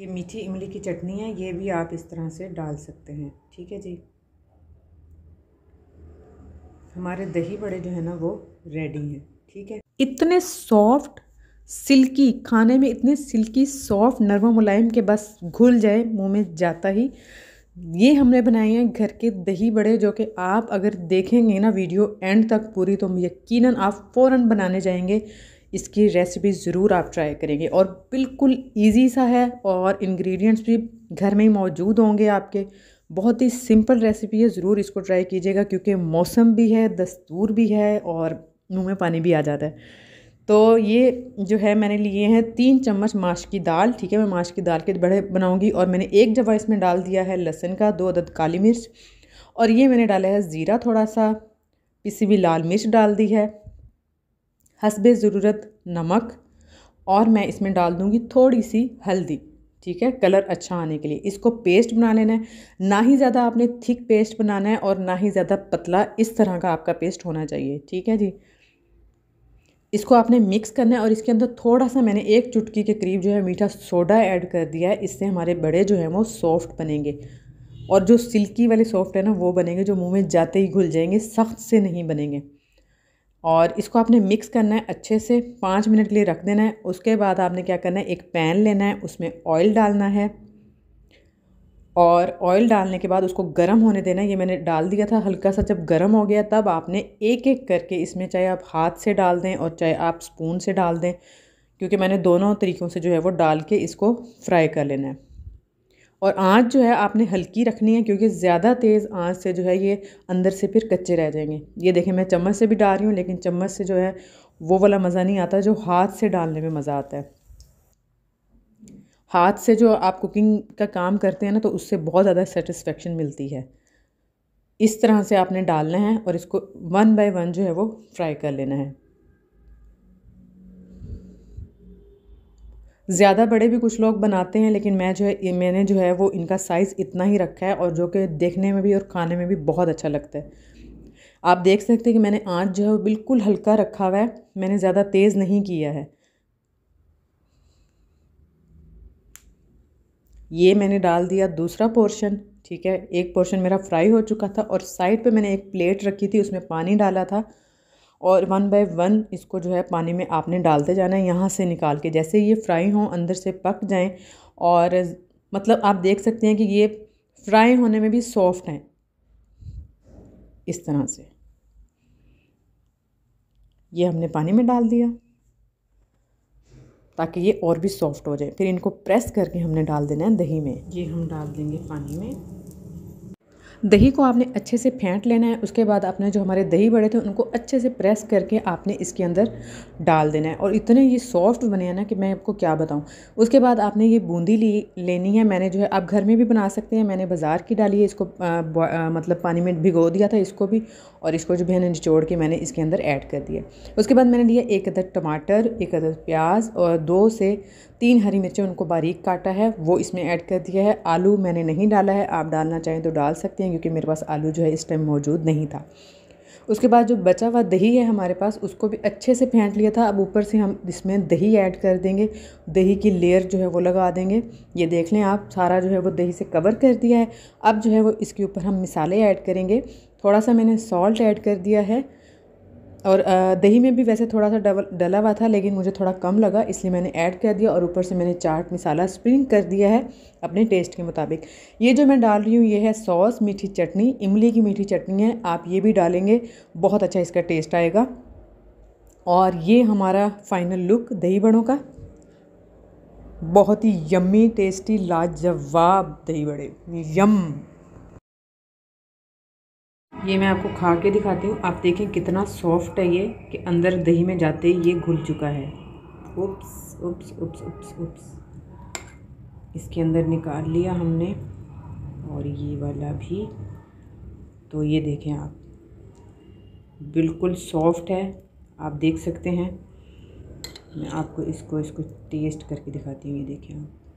ये मीठी इमली की चटनी है ये भी आप इस तरह से डाल सकते हैं ठीक है जी हमारे दही बड़े जो है ना वो रेडी हैं ठीक है इतने सॉफ्ट सिल्की खाने में इतने सिल्की सॉफ्ट नरम मुलायम के बस घुल जाए मुंह में जाता ही ये हमने बनाए हैं घर के दही बड़े जो कि आप अगर देखेंगे ना वीडियो एंड तक पूरी तो यकीनन आप फ़ौरन बनाने जाएंगे इसकी रेसिपी ज़रूर आप ट्राई करेंगे और बिल्कुल इजी सा है और इंग्रेडिएंट्स भी घर में ही मौजूद होंगे आपके बहुत ही सिंपल रेसिपी है ज़रूर इसको ट्राई कीजिएगा क्योंकि मौसम भी है दस्तूर भी है और मुँह में पानी भी आ जाता है तो ये जो है मैंने लिए हैं तीन चम्मच माश की दाल ठीक है मैं माश की दाल के बड़े बनाऊंगी और मैंने एक जवा इसमें डाल दिया है लहसन का दो अदद काली मिर्च और ये मैंने डाला है ज़ीरा थोड़ा सा पिसी हुई लाल मिर्च डाल दी है हसब ज़रूरत नमक और मैं इसमें डाल दूँगी थोड़ी सी हल्दी ठीक है कलर अच्छा आने के लिए इसको पेस्ट बना लेना है ना ही ज़्यादा आपने थिक पेस्ट बनाना है और ना ही ज़्यादा पतला इस तरह का आपका पेस्ट होना चाहिए ठीक है जी इसको आपने मिक्स करना है और इसके अंदर थोड़ा सा मैंने एक चुटकी के करीब जो है मीठा सोडा ऐड कर दिया है इससे हमारे बड़े जो हैं वो सॉफ्ट बनेंगे और जो सिल्की वाले सॉफ्ट है ना वो बनेंगे जो मुँह में जाते ही घुल जाएंगे सख्त से नहीं बनेंगे और इसको आपने मिक्स करना है अच्छे से पाँच मिनट के लिए रख देना है उसके बाद आपने क्या करना है एक पैन लेना है उसमें ऑयल डालना है और ऑयल डालने के बाद उसको गर्म होने देना है ये मैंने डाल दिया था हल्का सा जब गर्म हो गया तब आपने एक एक करके इसमें चाहे आप हाथ से डाल दें और चाहे आप स्पून से डाल दें क्योंकि मैंने दोनों तरीक़ों से जो है वो डाल के इसको फ्राई कर लेना है और आँच जो है आपने हल्की रखनी है क्योंकि ज़्यादा तेज़ आँच से जो है ये अंदर से फिर कच्चे रह जाएंगे ये देखें मैं चम्मच से भी डाल रही हूँ लेकिन चम्मच से जो है वो वाला मज़ा नहीं आता जो हाथ से डालने में मज़ा आता है हाथ से जो आप कुकिंग का काम करते हैं ना तो उससे बहुत ज़्यादा सेटिस्फेक्शन मिलती है इस तरह से आपने डालना है और इसको वन बाय वन जो है वो फ्राई कर लेना है ज़्यादा बड़े भी कुछ लोग बनाते हैं लेकिन मैं जो है मैंने जो है वो इनका साइज़ इतना ही रखा है और जो कि देखने में भी और खाने में भी बहुत अच्छा लगता है आप देख सकते हैं कि मैंने आँच जो है वो बिल्कुल हल्का रखा हुआ है मैंने ज़्यादा तेज़ नहीं किया है ये मैंने डाल दिया दूसरा पोर्शन ठीक है एक पोर्शन मेरा फ्राई हो चुका था और साइड पे मैंने एक प्लेट रखी थी उसमें पानी डाला था और वन बाय वन इसको जो है पानी में आपने डालते जाना है यहाँ से निकाल के जैसे ये फ्राई हों अंदर से पक जाएं और मतलब आप देख सकते हैं कि ये फ्राई होने में भी सॉफ्ट हैं इस तरह से ये हमने पानी में डाल दिया ताकि ये और भी सॉफ्ट हो जाए फिर इनको प्रेस करके हमने डाल देना है दही में ये हम डाल देंगे पानी में दही को आपने अच्छे से फेंट लेना है उसके बाद आपने जो हमारे दही बड़े थे उनको अच्छे से प्रेस करके आपने इसके अंदर डाल देना है और इतने ये सॉफ्ट बने हैं ना कि मैं आपको क्या बताऊँ उसके बाद आपने ये बूंदी ली लेनी है मैंने जो है आप घर में भी बना सकते हैं मैंने बाज़ार की डाली है इसको आ, आ, मतलब पानी में भिगो दिया था इसको भी और इसको जो भी निचोड़ के मैंने इसके अंदर ऐड कर दिया उसके बाद मैंने लिया एक अदर टमाटर एक अदर प्याज और दो से तीन हरी मिर्चें उनको बारीक काटा है वो इसमें ऐड कर दिया है आलू मैंने नहीं डाला है आप डालना चाहें तो डाल सकते हैं हैं क्योंकि मेरे पास आलू जो है इस टाइम मौजूद नहीं था उसके बाद जो बचा हुआ दही है हमारे पास उसको भी अच्छे से फेंट लिया था अब ऊपर से हम इसमें दही ऐड कर देंगे दही की लेयर जो है वो लगा देंगे ये देख लें आप सारा जो है वो दही से कवर कर दिया है अब जो है वो इसके ऊपर हम मिसाले ऐड करेंगे थोड़ा सा मैंने सॉल्ट ऐड कर दिया है और दही में भी वैसे थोड़ा सा डबल डला हुआ था लेकिन मुझे थोड़ा कम लगा इसलिए मैंने ऐड कर दिया और ऊपर से मैंने चाट मसाला स्प्रिंग कर दिया है अपने टेस्ट के मुताबिक ये जो मैं डाल रही हूँ ये है सॉस मीठी चटनी इमली की मीठी चटनी है आप ये भी डालेंगे बहुत अच्छा इसका टेस्ट आएगा और ये हमारा फाइनल लुक दही बड़ों का बहुत ही यम्मी टेस्टी लाजवाब दही बड़े यम ये मैं आपको खा के दिखाती हूँ आप देखें कितना सॉफ्ट है ये कि अंदर दही में जाते ही ये घुल चुका है उप्स उप्स उप्स उप्स उप्स इसके अंदर निकाल लिया हमने और ये वाला भी तो ये देखें आप बिल्कुल सॉफ्ट है आप देख सकते हैं मैं आपको इसको इसको टेस्ट करके दिखाती हूँ ये देखें आप